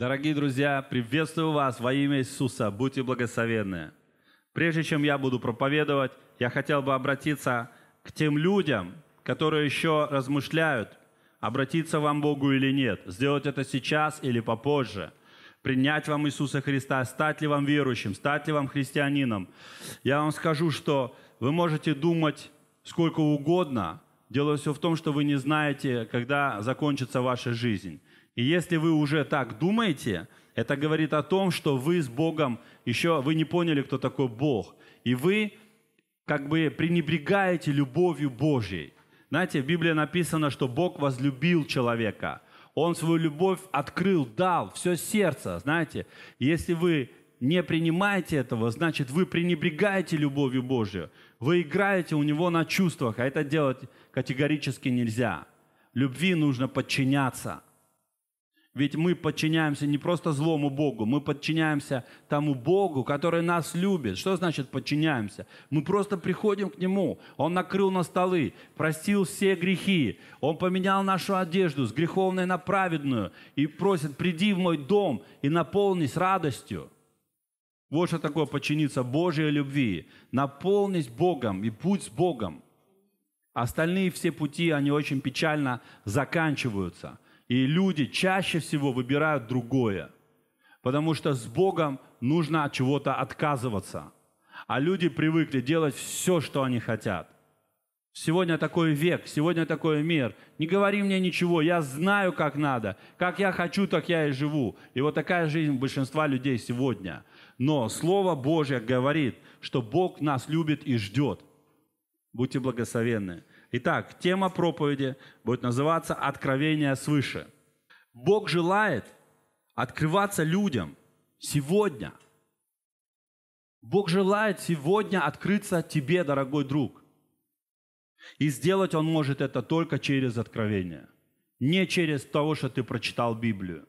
Дорогие друзья, приветствую вас во имя Иисуса. Будьте благословенны. Прежде чем я буду проповедовать, я хотел бы обратиться к тем людям, которые еще размышляют, обратиться вам Богу или нет, сделать это сейчас или попозже, принять вам Иисуса Христа, стать ли вам верующим, стать ли вам христианином. Я вам скажу, что вы можете думать сколько угодно, дело все в том, что вы не знаете, когда закончится ваша жизнь. И если вы уже так думаете, это говорит о том, что вы с Богом еще, вы не поняли, кто такой Бог. И вы как бы пренебрегаете любовью Божьей. Знаете, в Библии написано, что Бог возлюбил человека. Он свою любовь открыл, дал, все сердце, знаете. Если вы не принимаете этого, значит, вы пренебрегаете любовью Божью. Вы играете у него на чувствах, а это делать категорически нельзя. Любви нужно подчиняться – ведь мы подчиняемся не просто злому Богу, мы подчиняемся тому Богу, который нас любит. Что значит подчиняемся? Мы просто приходим к Нему. Он накрыл на столы, простил все грехи. Он поменял нашу одежду с греховной на праведную и просит, приди в мой дом и наполнись радостью. Вот что такое подчиниться Божьей любви. Наполнись Богом и будь с Богом. Остальные все пути, они очень печально заканчиваются – и люди чаще всего выбирают другое, потому что с Богом нужно от чего-то отказываться. А люди привыкли делать все, что они хотят. Сегодня такой век, сегодня такой мир. Не говори мне ничего, я знаю, как надо. Как я хочу, так я и живу. И вот такая жизнь большинства людей сегодня. Но Слово Божье говорит, что Бог нас любит и ждет. Будьте благословенны. Итак, тема проповеди будет называться «Откровение свыше». Бог желает открываться людям сегодня. Бог желает сегодня открыться тебе, дорогой друг. И сделать Он может это только через откровение. Не через того, что ты прочитал Библию.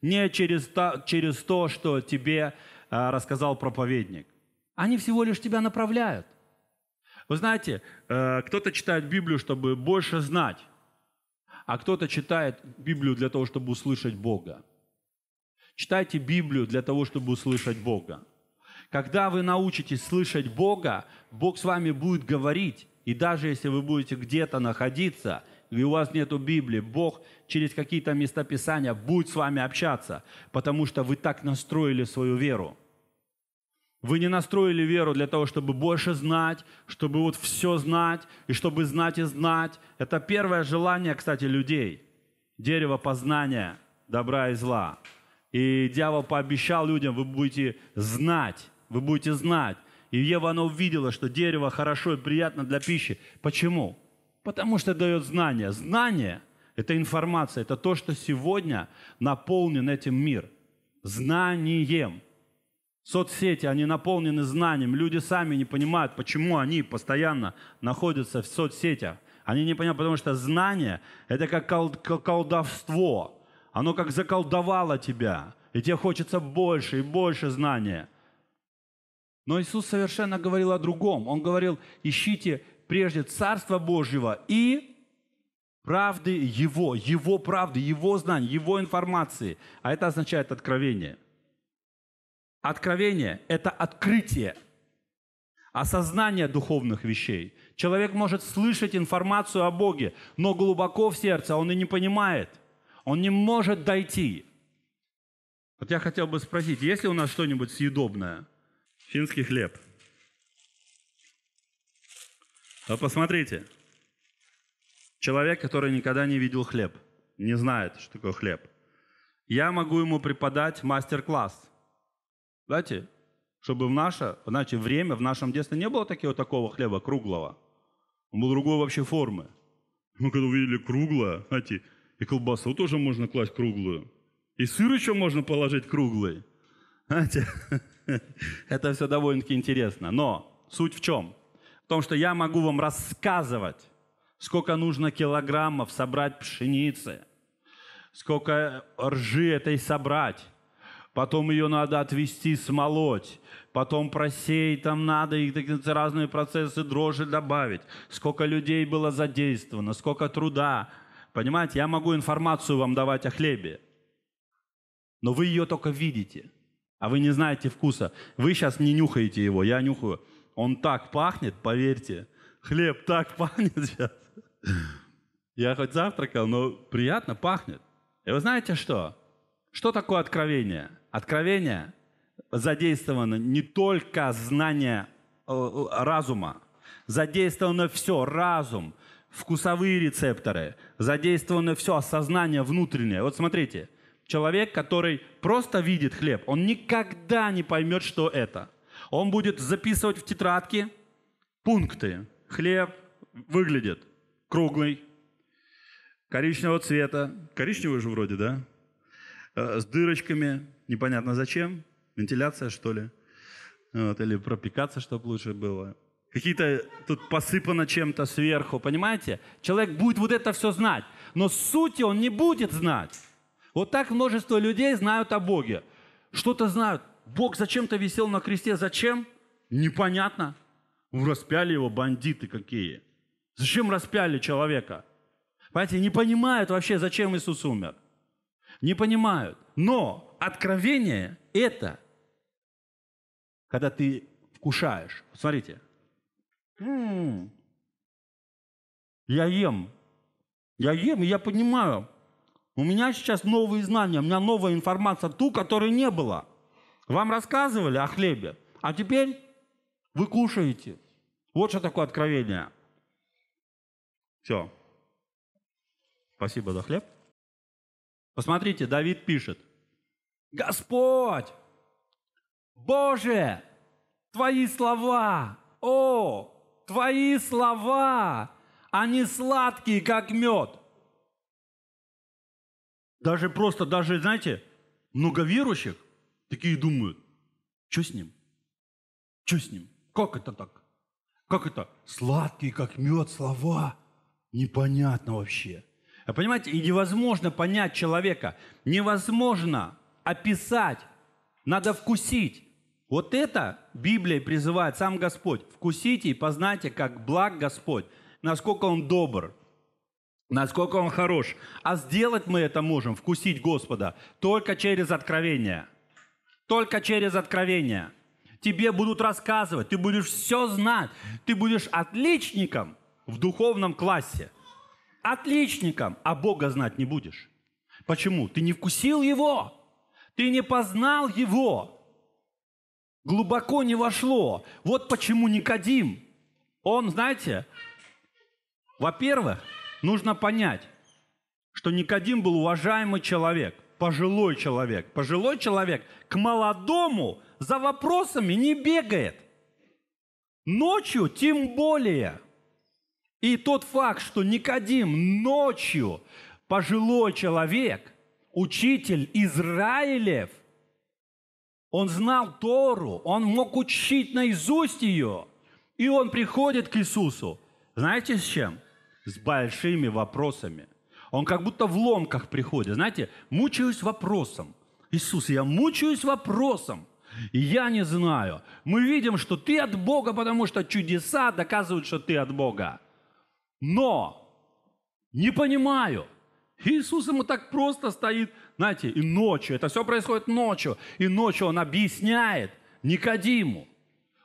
Не через то, через то что тебе а, рассказал проповедник. Они всего лишь тебя направляют. Вы знаете, э, кто-то читает Библию, чтобы больше знать, а кто-то читает Библию для того, чтобы услышать Бога. Читайте Библию для того, чтобы услышать Бога. Когда вы научитесь слышать Бога, Бог с вами будет говорить. И даже если вы будете где-то находиться, и у вас нету Библии, Бог через какие-то местописания будет с вами общаться, потому что вы так настроили свою веру. Вы не настроили веру для того, чтобы больше знать, чтобы вот все знать, и чтобы знать и знать. Это первое желание, кстати, людей. Дерево познания добра и зла. И дьявол пообещал людям, вы будете знать, вы будете знать. И Ева, она увидела, что дерево хорошо и приятно для пищи. Почему? Потому что дает знание. Знание – это информация, это то, что сегодня наполнен этим мир. Знанием – Соцсети, они наполнены знанием. Люди сами не понимают, почему они постоянно находятся в соцсетях. Они не понимают, потому что знание – это как колдовство. Оно как заколдовало тебя. И тебе хочется больше и больше знания. Но Иисус совершенно говорил о другом. Он говорил, ищите прежде Царство Божьего и правды Его, Его правды, Его знания, Его информации. А это означает откровение – Откровение – это открытие, осознание духовных вещей. Человек может слышать информацию о Боге, но глубоко в сердце он и не понимает, он не может дойти. Вот я хотел бы спросить, есть ли у нас что-нибудь съедобное? Финский хлеб. Вот посмотрите, человек, который никогда не видел хлеб, не знает, что такое хлеб. Я могу ему преподать мастер-класс – знаете, чтобы в наше, значит, время, в нашем детстве не было такого, такого хлеба круглого. Он был другой вообще формы. Мы когда увидели круглое, знаете, и колбасу тоже можно класть круглую. И сыр еще можно положить круглый. Знаете, это все довольно-таки интересно. Но суть в чем? В том, что я могу вам рассказывать, сколько нужно килограммов собрать пшеницы, сколько ржи этой собрать, потом ее надо отвести, смолоть, потом просеять там надо, и разные процессы дрожжи добавить, сколько людей было задействовано, сколько труда. Понимаете, я могу информацию вам давать о хлебе, но вы ее только видите, а вы не знаете вкуса. Вы сейчас не нюхаете его, я нюхаю. Он так пахнет, поверьте. Хлеб так пахнет сейчас. Я хоть завтракал, но приятно пахнет. И вы знаете что? Что такое откровение? откровения задействовано не только знание э, э, разума, задействовано все, разум, вкусовые рецепторы, задействовано все, осознание внутреннее. Вот смотрите, человек, который просто видит хлеб, он никогда не поймет, что это. Он будет записывать в тетрадке пункты. Хлеб выглядит круглый, коричневого цвета. Коричневый же вроде, да? Э, с дырочками, непонятно зачем, вентиляция, что ли, вот, или пропекаться, чтобы лучше было. Какие-то тут посыпано чем-то сверху, понимаете? Человек будет вот это все знать, но сути он не будет знать. Вот так множество людей знают о Боге. Что-то знают. Бог зачем-то висел на кресте. Зачем? Непонятно. Распяли его бандиты какие. Зачем распяли человека? Понимаете, не понимают вообще, зачем Иисус умер не понимают. Но откровение – это когда ты вкушаешь. Смотрите. М-м-м. Я ем. Я ем, и я понимаю. У меня сейчас новые знания, у меня новая информация, ту, которой не было. Вам рассказывали о хлебе, а теперь вы кушаете. Вот что такое откровение. Все. Спасибо за хлеб. Посмотрите, Давид пишет. Господь, Боже, Твои слова, о, Твои слова, они сладкие, как мед. Даже просто, даже, знаете, много верующих такие думают, что с ним? Что с ним? Как это так? Как это? Сладкие, как мед, слова. Непонятно вообще. А понимаете, и невозможно понять человека, невозможно описать, надо вкусить. Вот это Библия призывает сам Господь. Вкусите и познайте, как благ Господь, насколько Он добр, насколько Он хорош. А сделать мы это можем, вкусить Господа, только через откровение. Только через откровение. Тебе будут рассказывать, ты будешь все знать, ты будешь отличником в духовном классе – отличником, а Бога знать не будешь. Почему? Ты не вкусил Его, ты не познал Его, глубоко не вошло. Вот почему Никодим, он, знаете, во-первых, нужно понять, что Никодим был уважаемый человек, пожилой человек. Пожилой человек к молодому за вопросами не бегает. Ночью тем более – и тот факт, что Никодим ночью пожилой человек, учитель Израилев, он знал Тору, он мог учить наизусть ее. И он приходит к Иисусу. Знаете с чем? С большими вопросами. Он как будто в ломках приходит. Знаете, мучаюсь вопросом. Иисус, я мучаюсь вопросом. я не знаю. Мы видим, что ты от Бога, потому что чудеса доказывают, что ты от Бога но не понимаю. Иисус ему так просто стоит, знаете, и ночью, это все происходит ночью, и ночью он объясняет Никодиму,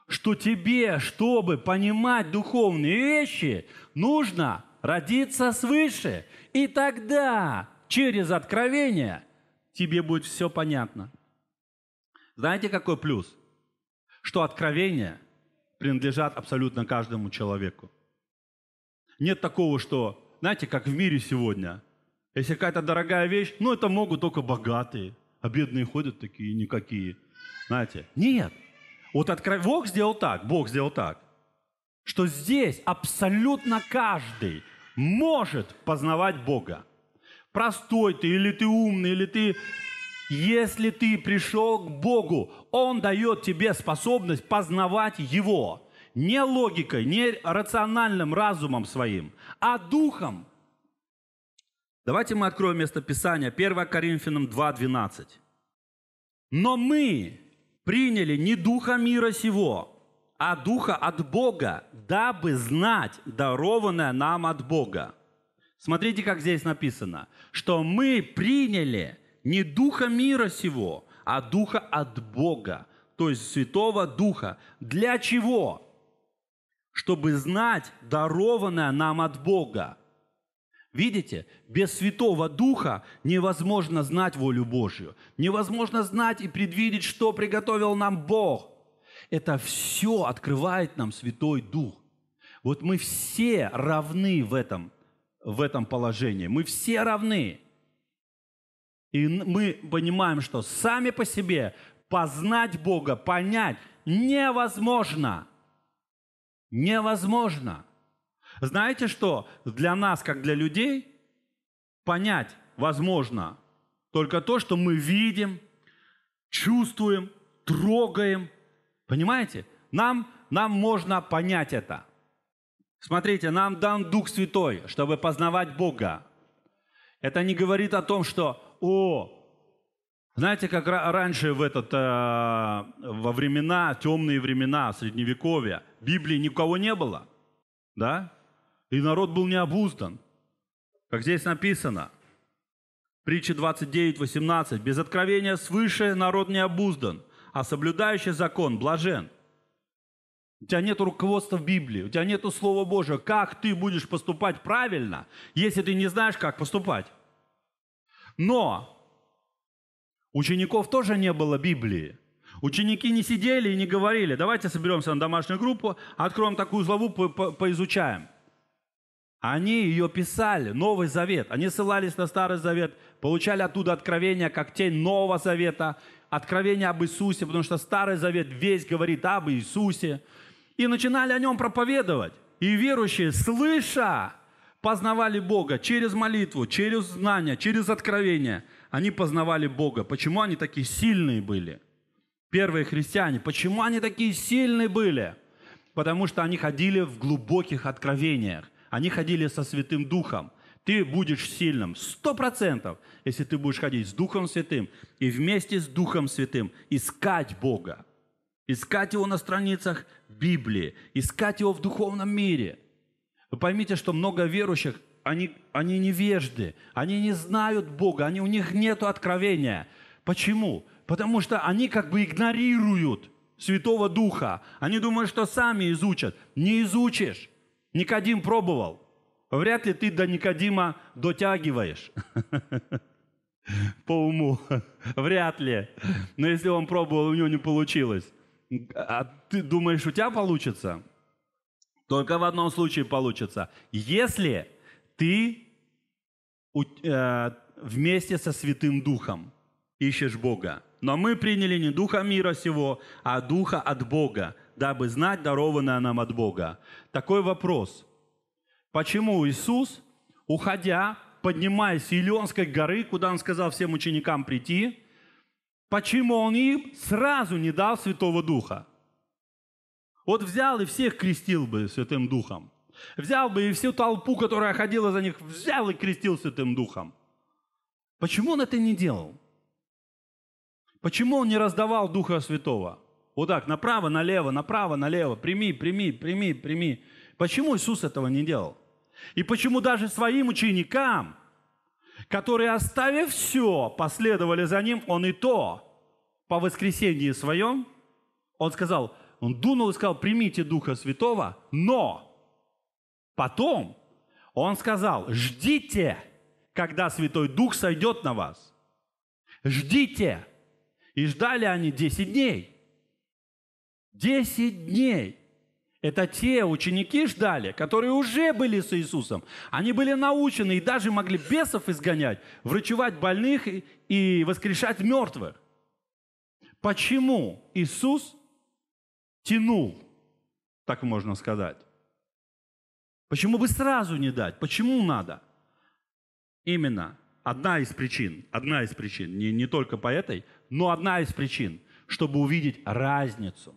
что тебе, чтобы понимать духовные вещи, нужно родиться свыше. И тогда, через откровение, тебе будет все понятно. Знаете, какой плюс? Что откровения принадлежат абсолютно каждому человеку. Нет такого, что, знаете, как в мире сегодня. Если какая-то дорогая вещь, ну это могут только богатые, а бедные ходят такие никакие. Знаете, нет. Вот откро... Бог сделал так, Бог сделал так, что здесь абсолютно каждый может познавать Бога. Простой ты, или ты умный, или ты... Если ты пришел к Богу, Он дает тебе способность познавать Его не логикой, не рациональным разумом своим, а духом. Давайте мы откроем место Писания, 1 Коринфянам 2.12. «Но мы приняли не духа мира сего, а духа от Бога, дабы знать дарованное нам от Бога». Смотрите, как здесь написано, что мы приняли не духа мира сего, а духа от Бога, то есть Святого Духа. Для чего? чтобы знать дарованное нам от Бога. Видите, без Святого Духа невозможно знать волю Божью. Невозможно знать и предвидеть, что приготовил нам Бог. Это все открывает нам Святой Дух. Вот мы все равны в этом, в этом положении. Мы все равны. И мы понимаем, что сами по себе познать Бога, понять невозможно – невозможно. Знаете что? Для нас, как для людей, понять возможно только то, что мы видим, чувствуем, трогаем. Понимаете? Нам, нам можно понять это. Смотрите, нам дан Дух Святой, чтобы познавать Бога. Это не говорит о том, что, о, знаете, как раньше в этот, э, во времена, темные времена, средневековья – Библии никого не было, да? И народ был не обуздан, Как здесь написано, притча 29, 18. «Без откровения свыше народ не обуздан, а соблюдающий закон блажен». У тебя нет руководства в Библии, у тебя нет Слова Божьего. Как ты будешь поступать правильно, если ты не знаешь, как поступать? Но учеников тоже не было Библии. Ученики не сидели и не говорили, давайте соберемся на домашнюю группу, откроем такую злову, по -по поизучаем. Они ее писали, Новый Завет. Они ссылались на Старый Завет, получали оттуда откровение, как тень Нового Завета, откровение об Иисусе, потому что Старый Завет весь говорит об Иисусе. И начинали о нем проповедовать. И верующие, слыша, познавали Бога через молитву, через знания, через откровение. Они познавали Бога. Почему они такие сильные были? первые христиане. Почему они такие сильные были? Потому что они ходили в глубоких откровениях. Они ходили со Святым Духом. Ты будешь сильным, сто процентов, если ты будешь ходить с Духом Святым и вместе с Духом Святым искать Бога. Искать Его на страницах Библии, искать Его в духовном мире. Вы поймите, что много верующих, они, они невежды, они не знают Бога, они, у них нет откровения. Почему? Потому что они как бы игнорируют Святого Духа. Они думают, что сами изучат. Не изучишь. Никодим пробовал. Вряд ли ты до Никодима дотягиваешь. По уму. Вряд ли. Но если он пробовал, у него не получилось. А ты думаешь, у тебя получится? Только в одном случае получится. Если ты э, вместе со Святым Духом ищешь Бога. Но мы приняли не духа мира сего, а духа от Бога, дабы знать, дарованное нам от Бога. Такой вопрос. Почему Иисус, уходя, поднимаясь с Елеонской горы, куда Он сказал всем ученикам прийти, почему Он им сразу не дал Святого Духа? Вот взял и всех крестил бы Святым Духом. Взял бы и всю толпу, которая ходила за них, взял и крестил Святым Духом. Почему он это не делал? Почему он не раздавал Духа Святого? Вот так, направо, налево, направо, налево, прими, прими, прими, прими. Почему Иисус этого не делал? И почему даже своим ученикам, которые, оставив все, последовали за ним, он и то, по воскресении своем, он сказал, он дунул и сказал, примите Духа Святого, но потом он сказал, ждите, когда Святой Дух сойдет на вас. Ждите, и ждали они 10 дней. 10 дней. Это те ученики ждали, которые уже были с Иисусом. Они были научены и даже могли бесов изгонять, врачевать больных и воскрешать мертвых. Почему Иисус тянул, так можно сказать? Почему бы сразу не дать? Почему надо? Именно Одна из причин, одна из причин, не, не только по этой, но одна из причин, чтобы увидеть разницу,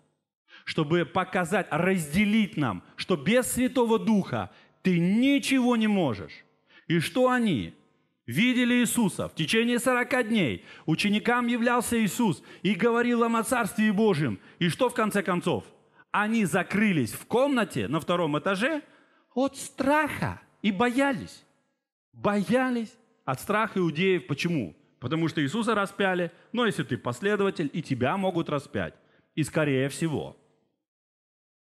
чтобы показать, разделить нам, что без Святого Духа ты ничего не можешь. И что они, видели Иисуса. В течение 40 дней ученикам являлся Иисус и говорил им о Царстве Божьем. И что в конце концов? Они закрылись в комнате на втором этаже от страха и боялись. Боялись от страха иудеев. Почему? Потому что Иисуса распяли, но если ты последователь, и тебя могут распять. И скорее всего.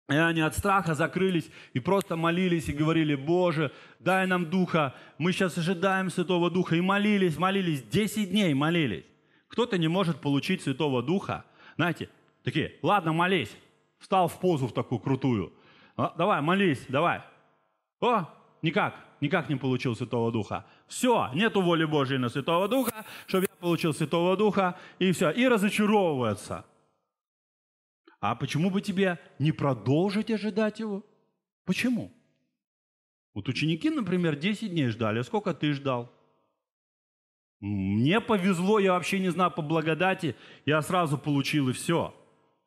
И они от страха закрылись и просто молились и говорили, Боже, дай нам Духа, мы сейчас ожидаем Святого Духа. И молились, молились, 10 дней молились. Кто-то не может получить Святого Духа. Знаете, такие, ладно, молись. Встал в позу в такую крутую. «А, давай, молись, давай. О, Никак, никак не получил Святого Духа. Все, нету воли Божьей на Святого Духа, чтобы я получил Святого Духа, и все, и разочаровывается. А почему бы тебе не продолжить ожидать его? Почему? Вот ученики, например, 10 дней ждали. Сколько ты ждал? Мне повезло, я вообще не знаю по благодати, я сразу получил и все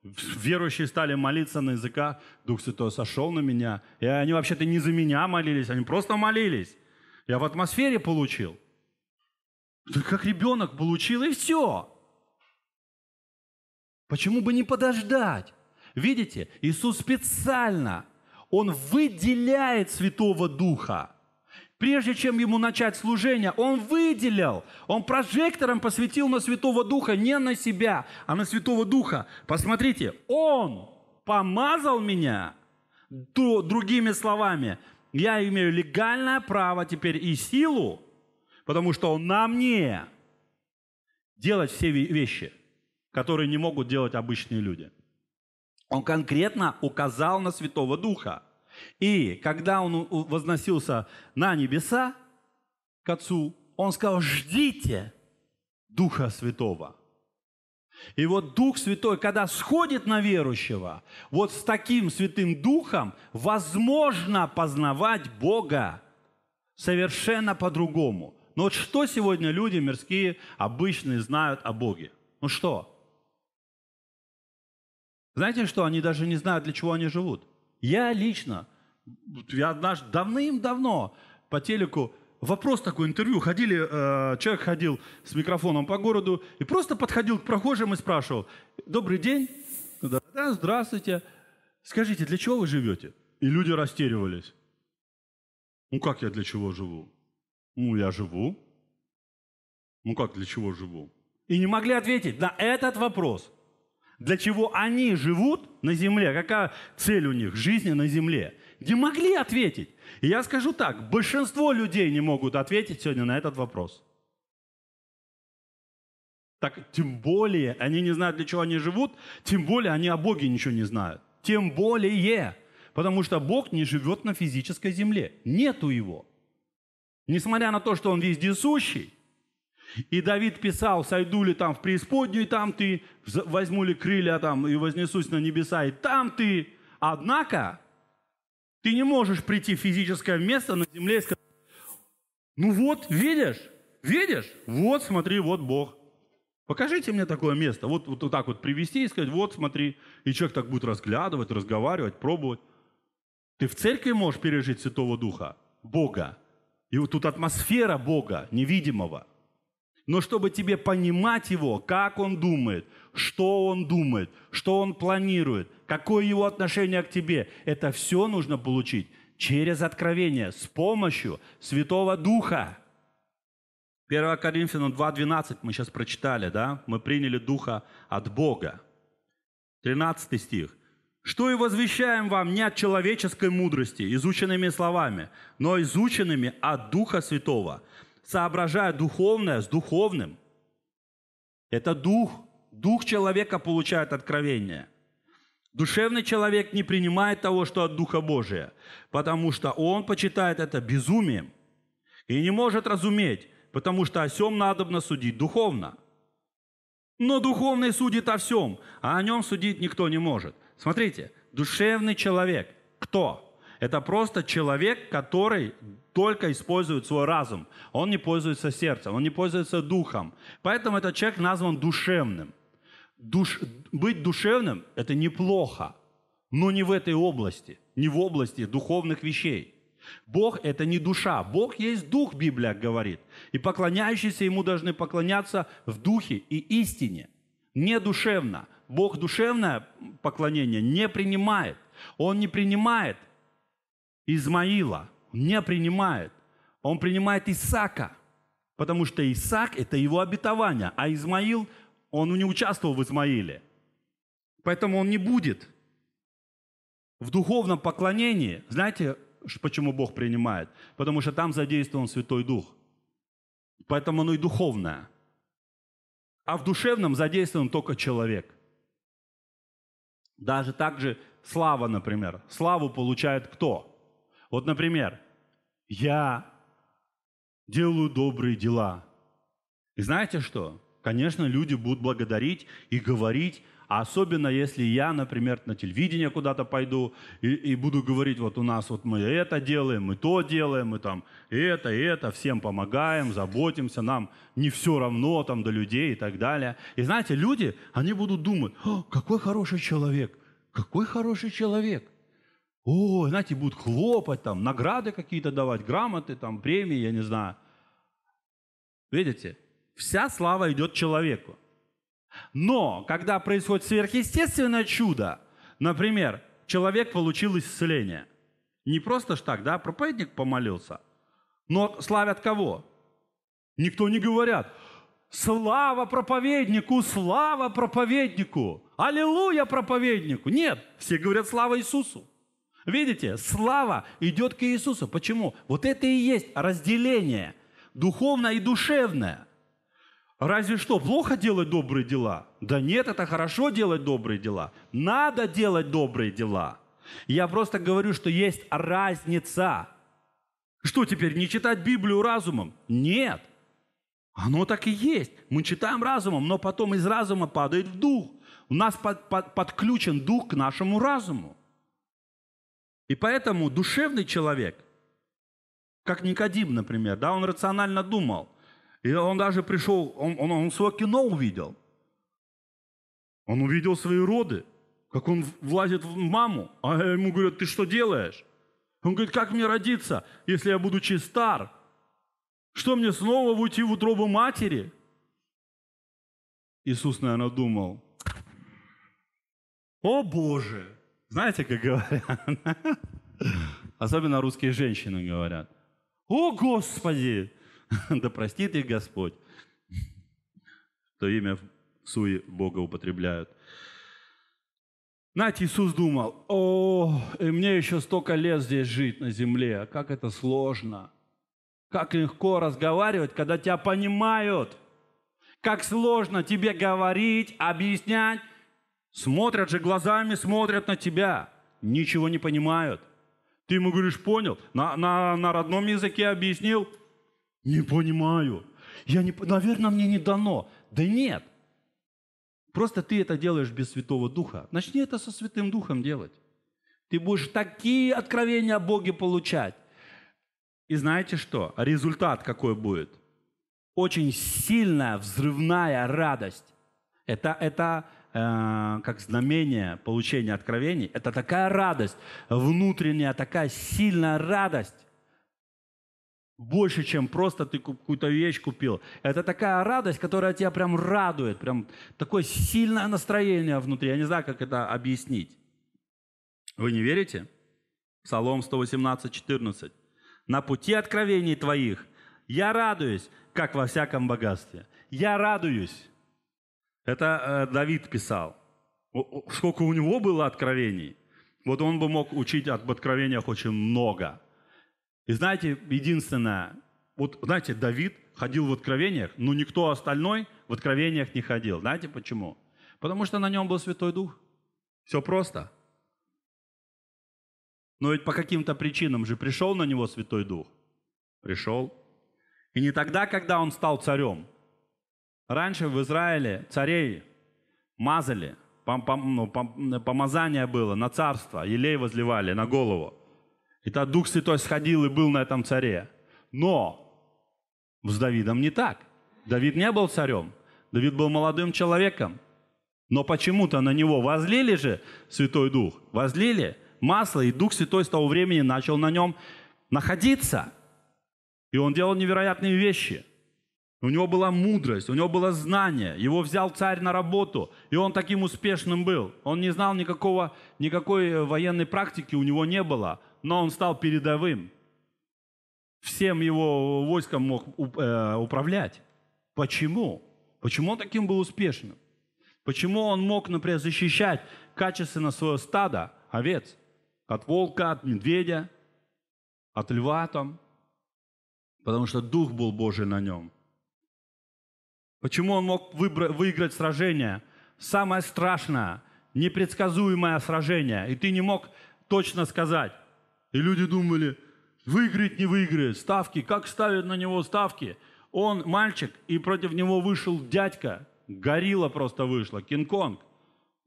верующие стали молиться на языках, Дух Святой сошел на меня. И они вообще-то не за меня молились, они просто молились. Я в атмосфере получил. Да как ребенок получил, и все. Почему бы не подождать? Видите, Иисус специально, Он выделяет Святого Духа – прежде чем ему начать служение, он выделил, он прожектором посветил на Святого Духа, не на себя, а на Святого Духа. Посмотрите, он помазал меня, другими словами, я имею легальное право теперь и силу, потому что он на мне делать все вещи, которые не могут делать обычные люди. Он конкретно указал на Святого Духа – и когда он возносился на небеса к Отцу, он сказал, ждите Духа Святого. И вот Дух Святой, когда сходит на верующего, вот с таким Святым Духом возможно познавать Бога совершенно по-другому. Но вот что сегодня люди мирские, обычные знают о Боге? Ну что? Знаете что? Они даже не знают, для чего они живут. Я лично, я однажды давным-давно по телеку вопрос такой, интервью, ходили, э, человек ходил с микрофоном по городу и просто подходил к прохожим и спрашивал, добрый день, ну да, здравствуйте, скажите, для чего вы живете? И люди растеривались. Ну как я для чего живу? Ну я живу. Ну как для чего живу? И не могли ответить на этот вопрос – для чего они живут на земле, какая цель у них жизни на земле. Не могли ответить. И я скажу так, большинство людей не могут ответить сегодня на этот вопрос. Так тем более они не знают, для чего они живут, тем более они о Боге ничего не знают. Тем более, потому что Бог не живет на физической земле, нету его. Несмотря на то, что он вездесущий, и Давид писал, сойду ли там в преисподнюю, и там ты, возьму ли крылья там и вознесусь на небеса, и там ты. Однако, ты не можешь прийти в физическое место на земле и сказать, ну вот, видишь, видишь, вот смотри, вот Бог. Покажите мне такое место. Вот, вот, вот так вот привести и сказать, вот смотри. И человек так будет разглядывать, разговаривать, пробовать. Ты в церкви можешь пережить Святого Духа, Бога. И вот тут атмосфера Бога, невидимого – но чтобы тебе понимать его, как он думает, что он думает, что он планирует, какое его отношение к тебе, это все нужно получить через откровение, с помощью Святого Духа. 1 Коринфянам 2.12 мы сейчас прочитали, да? Мы приняли Духа от Бога. 13 стих. «Что и возвещаем вам не от человеческой мудрости, изученными словами, но изученными от Духа Святого, соображая духовное с духовным. Это дух. Дух человека получает откровение. Душевный человек не принимает того, что от Духа Божия, потому что он почитает это безумием и не может разуметь, потому что о всем надобно судить духовно. Но духовный судит о всем, а о нем судить никто не может. Смотрите, душевный человек кто? Это просто человек, который только использует свой разум. Он не пользуется сердцем, он не пользуется духом. Поэтому этот человек назван душевным. Душ... Быть душевным – это неплохо, но не в этой области, не в области духовных вещей. Бог – это не душа. Бог есть дух, Библия говорит. И поклоняющиеся ему должны поклоняться в духе и истине, не душевно. Бог душевное поклонение не принимает. Он не принимает Измаила, не принимает. Он принимает Исака, потому что Исаак – это его обетование, а Измаил, он не участвовал в Измаиле. Поэтому он не будет. В духовном поклонении, знаете, почему Бог принимает? Потому что там задействован Святой Дух. Поэтому оно и духовное. А в душевном задействован только человек. Даже так же слава, например. Славу получает кто? Вот, например, я делаю добрые дела. И знаете что? Конечно, люди будут благодарить и говорить, а особенно если я, например, на телевидение куда-то пойду и, и буду говорить, вот у нас вот мы это делаем, мы то делаем, мы там это, это, всем помогаем, заботимся, нам не все равно там до людей и так далее. И знаете, люди, они будут думать, какой хороший человек, какой хороший человек – о, знаете, будут хлопать, там, награды какие-то давать, грамоты, там, премии, я не знаю. Видите, вся слава идет человеку. Но когда происходит сверхъестественное чудо, например, человек получил исцеление. Не просто ж так, да, проповедник помолился. Но славят кого? Никто не говорят. Слава проповеднику, слава проповеднику, аллилуйя проповеднику. Нет, все говорят слава Иисусу. Видите, слава идет к Иисусу. Почему? Вот это и есть разделение духовное и душевное. Разве что плохо делать добрые дела? Да нет, это хорошо делать добрые дела. Надо делать добрые дела. Я просто говорю, что есть разница. Что теперь, не читать Библию разумом? Нет. Оно так и есть. Мы читаем разумом, но потом из разума падает в дух. У нас под, под, подключен дух к нашему разуму. И поэтому душевный человек, как Никодим, например, да, он рационально думал. И он даже пришел, он, он, он свое кино увидел. Он увидел свои роды, как он влазит в маму. А ему говорят, ты что делаешь? Он говорит, как мне родиться, если я буду чистар? Что мне снова уйти в утробу матери? Иисус, наверное, думал, о Боже, знаете, как говорят? Особенно русские женщины говорят. О, Господи! Да простит их Господь. То имя в суе Бога употребляют. Знаете, Иисус думал, о, и мне еще столько лет здесь жить на земле, а как это сложно. Как легко разговаривать, когда тебя понимают. Как сложно тебе говорить, объяснять, Смотрят же глазами, смотрят на тебя, ничего не понимают. Ты ему говоришь, понял? На, на, на родном языке объяснил? Не понимаю. Я не, наверное, мне не дано. Да нет. Просто ты это делаешь без Святого Духа. Начни это со Святым Духом делать. Ты будешь такие откровения о Боге получать. И знаете что? Результат какой будет? Очень сильная взрывная радость. Это, это, Э, как знамение получения откровений, это такая радость, внутренняя такая сильная радость, больше, чем просто ты какую-то вещь купил. Это такая радость, которая тебя прям радует, прям такое сильное настроение внутри. Я не знаю, как это объяснить. Вы не верите? Псалом 118, 14. «На пути откровений твоих я радуюсь, как во всяком богатстве. Я радуюсь, это э, Давид писал. Сколько у него было откровений, вот он бы мог учить об откровениях очень много. И знаете, единственное, вот знаете, Давид ходил в откровениях, но никто остальной в откровениях не ходил. Знаете почему? Потому что на нем был Святой Дух. Все просто. Но ведь по каким-то причинам же пришел на него Святой Дух. Пришел. И не тогда, когда он стал царем – Раньше в Израиле царей мазали, пом, пом, ну, пом, помазание было на царство, елей возливали на голову. И тогда Дух Святой сходил и был на этом царе. Но с Давидом не так. Давид не был царем, Давид был молодым человеком. Но почему-то на него возлили же Святой Дух, возлили масло, и Дух Святой с того времени начал на нем находиться. И он делал невероятные вещи – у него была мудрость, у него было знание. Его взял царь на работу, и он таким успешным был. Он не знал никакого, никакой э, военной практики, у него не было, но он стал передовым. Всем его э, войском мог э, управлять. Почему? Почему он таким был успешным? Почему он мог, например, защищать качественно свое стадо, овец, от волка, от медведя, от льва там? Потому что Дух был Божий на нем – Почему он мог выиграть сражение? Самое страшное, непредсказуемое сражение. И ты не мог точно сказать. И люди думали, выиграет, не выиграет, ставки, как ставят на него ставки. Он мальчик, и против него вышел дядька, горилла просто вышла, Кинг-Конг.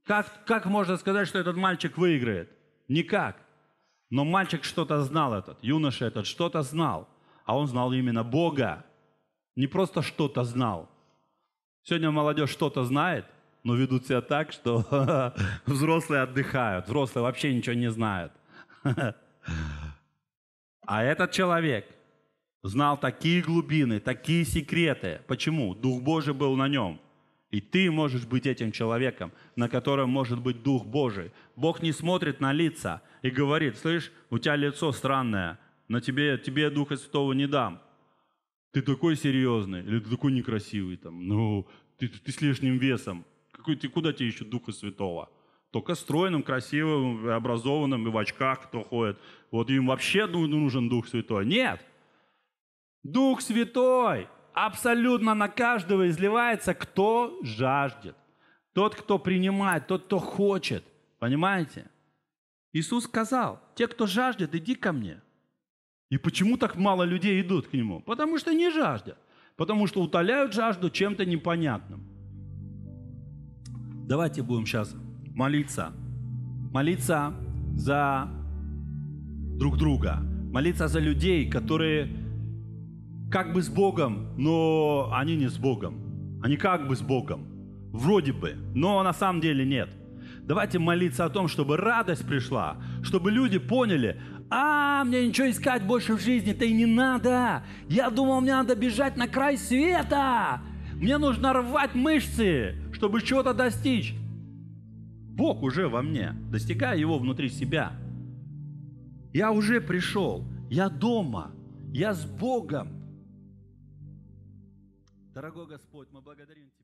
Как, как можно сказать, что этот мальчик выиграет? Никак. Но мальчик что-то знал этот, юноша этот что-то знал. А он знал именно Бога. Не просто что-то знал, Сегодня молодежь что-то знает, но ведут себя так, что взрослые отдыхают, взрослые вообще ничего не знают. а этот человек знал такие глубины, такие секреты. Почему? Дух Божий был на нем. И ты можешь быть этим человеком, на котором может быть Дух Божий. Бог не смотрит на лица и говорит, слышь, у тебя лицо странное, но тебе, тебе Духа Святого не дам ты такой серьезный, или ты такой некрасивый, там, ну, ты, ты с лишним весом, какой ты, куда тебе еще Духа Святого? Только стройным, красивым, образованным и в очках кто ходит. Вот им вообще ну, нужен Дух Святой. Нет! Дух Святой абсолютно на каждого изливается, кто жаждет. Тот, кто принимает, тот, кто хочет. Понимаете? Иисус сказал, те, кто жаждет, иди ко мне. И почему так мало людей идут к нему? Потому что не жаждят. Потому что утоляют жажду чем-то непонятным. Давайте будем сейчас молиться. Молиться за друг друга. Молиться за людей, которые как бы с Богом, но они не с Богом. Они как бы с Богом. Вроде бы, но на самом деле нет. Давайте молиться о том, чтобы радость пришла, чтобы люди поняли, а, мне ничего искать больше в жизни-то и не надо. Я думал, мне надо бежать на край света. Мне нужно рвать мышцы, чтобы чего-то достичь. Бог уже во мне, достигая его внутри себя. Я уже пришел, я дома, я с Богом. Дорогой Господь, мы благодарим Тебя.